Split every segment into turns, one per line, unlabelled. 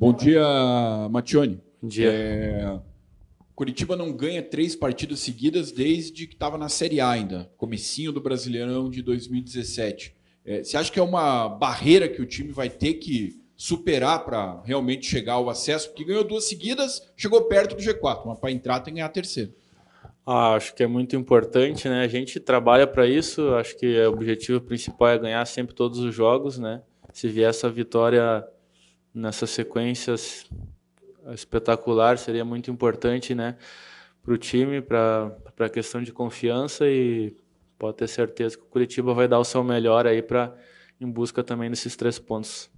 Bom dia, Matione. Bom dia. É... Curitiba não ganha três partidas seguidas desde que estava na Série A ainda, comecinho do Brasileirão de 2017. É, você acha que é uma barreira que o time vai ter que superar para realmente chegar ao acesso? Porque ganhou duas seguidas, chegou perto do G4, mas para entrar tem que ganhar a terceira.
Ah, acho que é muito importante, né? A gente trabalha para isso, acho que é o objetivo principal é ganhar sempre todos os jogos, né? Se vier essa vitória nessa sequência espetacular seria muito importante, né, para o time, para a questão de confiança e pode ter certeza que o Curitiba vai dar o seu melhor aí para em busca também desses três pontos.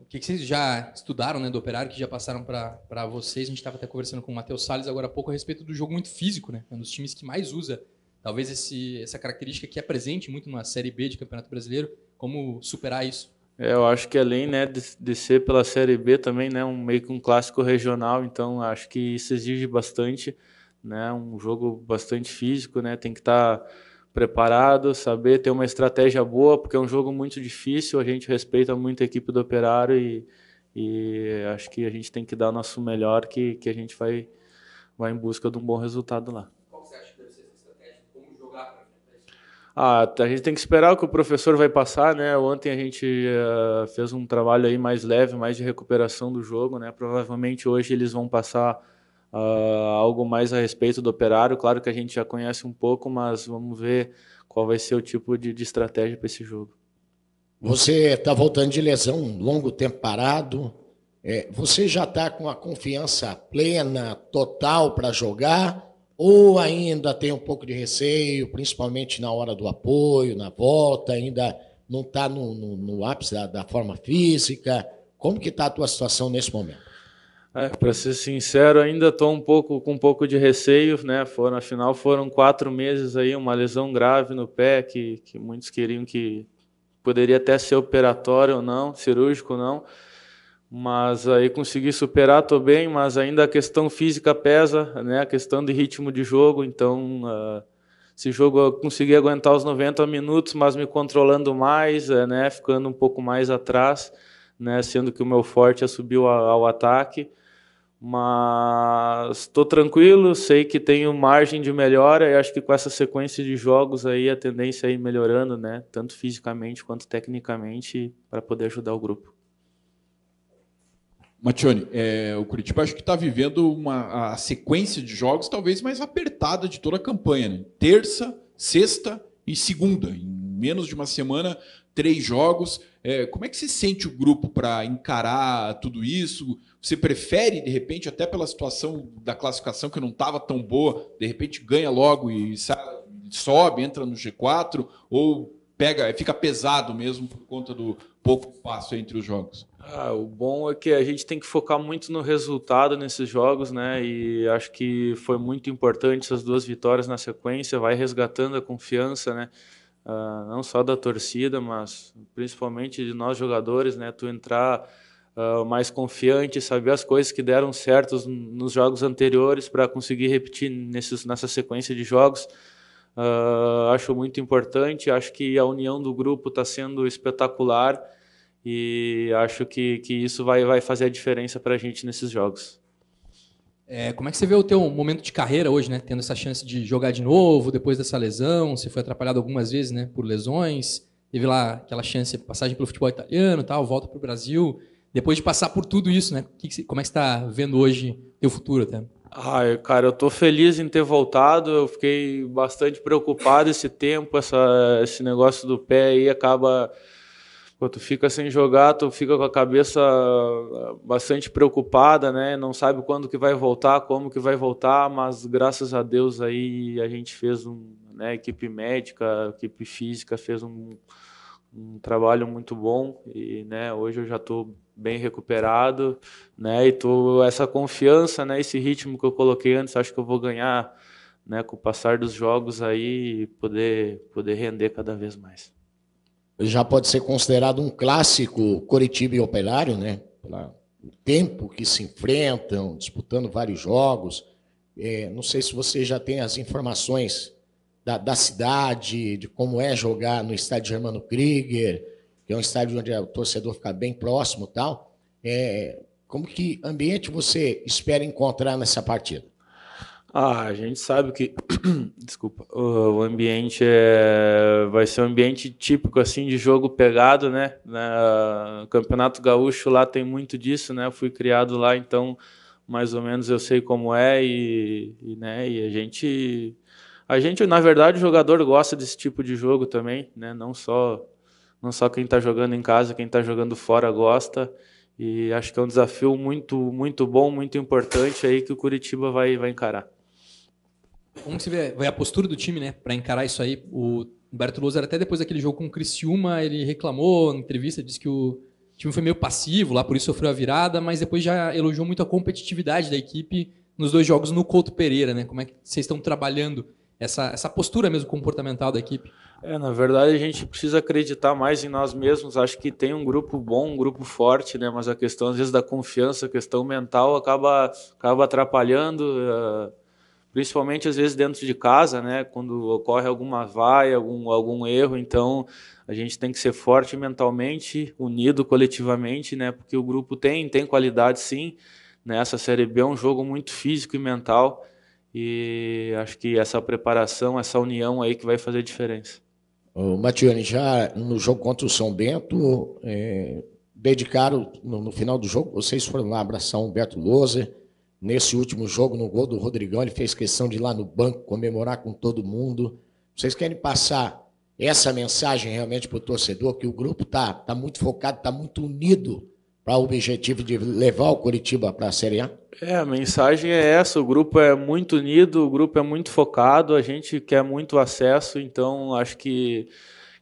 O que, que, vocês já estudaram né, do Operário, que já passaram para vocês? A gente estava até conversando com o Matheus Salles agora há pouco a respeito do jogo muito físico, né? É um dos times que mais usa, talvez, esse, essa característica que é presente muito na Série B de Campeonato Brasileiro. Como superar isso?
É, eu acho que além né, de, de, ser pela Série B também, né, um, meio que um clássico regional, então acho que isso exige bastante, né, um jogo bastante físico, né, tem que estar tá preparado, saber ter uma estratégia boa, porque é um jogo muito difícil, a gente respeita muito a equipe do Operário e, e acho que a gente tem que dar o nosso melhor, que, que a gente vai, vai em busca de um bom resultado lá. Ah, a gente tem que esperar o que o professor vai passar, né? Ontem a gente uh, fez um trabalho aí mais leve, mais de recuperação do jogo, né? Provavelmente hoje eles vão passar uh, algo mais a respeito do operário. Claro que a gente já conhece um pouco, mas vamos ver qual vai ser o tipo de, de estratégia para esse jogo.
Você está voltando de lesão, um longo tempo parado. É, você já está com a confiança plena, total para jogar? ou ainda tem um pouco de receio, principalmente na hora do apoio, na volta, ainda não está no, no, no, ápice da, da, forma física? Como que está a tua situação nesse momento?
É, Para ser sincero, ainda estou um pouco com um pouco de receio, né? Foram, afinal, foram quatro meses aí, uma lesão grave no pé que, que muitos queriam que poderia até ser operatório ou não, cirúrgico ou não mas aí consegui superar, estou bem, mas ainda a questão física pesa, né? A questão de ritmo de jogo, então uh, esse jogo eu consegui aguentar os 90 minutos, mas me controlando mais, eh, né? Ficando um pouco mais atrás, né? Sendo que o meu forte é subiu ao ataque, mas estou tranquilo, sei que tenho margem de melhora e acho que com essa sequência de jogos aí a tendência é ir melhorando, né? Tanto fisicamente quanto tecnicamente para poder ajudar o grupo. Matione, é, o
Curitiba acho que está vivendo uma a sequência de jogos talvez mais apertada de toda a campanha. Né? Terça, sexta e segunda. Em menos de uma semana, três jogos. É, como é que se sente o grupo para encarar tudo isso? Você prefere, de repente, até pela situação da classificação que não estava tão boa, de repente ganha logo e sabe, sobe, entra no G4? Ou pega, fica pesado mesmo por
conta do pouco espaço entre os jogos? Ah, o bom é que a gente tem que focar muito no resultado nesses jogos, né? E acho que foi muito importante essas duas vitórias na sequência, vai resgatando a confiança, né? Ah, não só da torcida, mas principalmente de nós jogadores, né? Tu entrar ah, mais confiante, saber as coisas que deram certos nos jogos anteriores para conseguir repetir nesses, nessa sequência de jogos. Uh, acho muito importante, acho que a união do grupo está sendo espetacular e acho que, que isso vai, vai fazer a diferença para a gente nesses jogos.
É, como é que você vê o teu momento de carreira hoje, né? Tendo essa chance de jogar de novo depois dessa lesão, você foi atrapalhado algumas vezes, né? Por lesões, teve lá aquela chance, passagem pelo futebol italiano, tal, volta para o Brasil. Depois de passar por tudo isso, né? como é que você está vendo hoje teu futuro, até?
Ai, cara, eu tô feliz em ter voltado. Eu fiquei bastante preocupado esse tempo, essa, esse negócio do pé aí acaba. Pô, tu fica sem jogar, tu fica com a cabeça bastante preocupada, né? Não sabe quando que vai voltar, como que vai voltar, mas graças a Deus aí a gente fez um, né, equipe médica, equipe física fez um, um trabalho muito bom e né, hoje eu já estou bem recuperado, né? E tô essa confiança, né? Esse ritmo que eu coloquei antes, acho que eu vou ganhar, né? Com o passar dos jogos aí, poder poder render cada vez mais.
Já pode ser considerado um clássico Coritiba e Operário, né? o tempo que se enfrentam, disputando vários jogos. É, não sei se você já tem as informações da, da, cidade, de como é jogar no estádio Germano Krieger, que é um estádio onde o torcedor fica bem próximo tal. É, como que ambiente você espera encontrar nessa partida?
Ah, a gente sabe que, desculpa, o ambiente é... vai ser um ambiente típico assim de jogo pegado, né? Na... Campeonato Gaúcho lá tem muito disso, né? Eu fui criado lá, então mais ou menos eu sei como é e, e né? E a gente a gente, na verdade, o jogador gosta desse tipo de jogo também, né? Não só não só quem está jogando em casa, quem está jogando fora gosta. E acho que é um desafio muito, muito bom, muito importante aí que o Curitiba vai, vai encarar.
Vamos vê, vai a postura do time, né, para encarar isso aí. O Humberto Loser, até depois daquele jogo com o Criciúma, ele reclamou na entrevista, disse que o time foi meio passivo lá, por isso sofreu a virada, mas depois já elogiou muito a competitividade da equipe nos dois jogos no Couto Pereira, né? Como é que vocês estão trabalhando essa, essa postura mesmo comportamental da equipe? É, na
verdade a gente precisa acreditar mais em nós mesmos. Acho que tem um grupo bom, um grupo forte, né? Mas a questão às vezes da confiança, a questão mental acaba acaba atrapalhando, ah, principalmente às vezes dentro de casa, né? Quando ocorre alguma vaia, algum algum erro, então a gente tem que ser forte mentalmente, unido coletivamente, né? Porque o grupo tem tem qualidade sim. nessa né? série B é um jogo muito físico e mental. E acho que essa preparação, essa união aí que vai fazer diferença.
O Matiane, já no jogo contra o São Bento, é, dedicaram, no, no, final do jogo, vocês foram lá abraçar o Humberto Lousa. Nesse último jogo, no gol do Rodrigão, ele fez questão de ir lá no banco comemorar com todo mundo. Vocês querem passar essa mensagem realmente para o torcedor, que o grupo está tá muito focado, está muito unido para o objetivo de levar o Curitiba para a Série A?
É, a mensagem é essa: o grupo é muito unido, o grupo é muito focado, a gente quer muito acesso, então acho que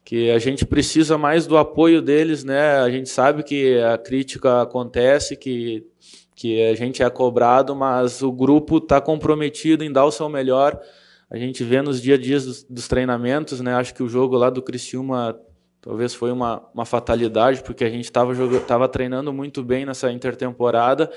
que a gente precisa mais do apoio deles, né? A gente sabe que a crítica acontece, que, que a gente é cobrado, mas o grupo está comprometido em dar o seu melhor. A gente vê nos dia a dias dos, dos, treinamentos, né? Acho que o jogo lá do Criciúma Talvez foi uma, uma fatalidade, porque a gente estava treinando muito bem nessa intertemporada,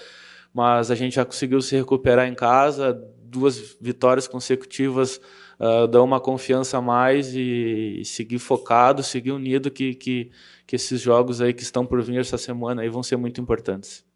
mas a gente já conseguiu se recuperar em casa. Duas vitórias consecutivas uh, dão uma confiança a mais e, e seguir focado, seguir unido, que, que, que esses jogos aí que estão por vir essa semana aí vão ser muito importantes.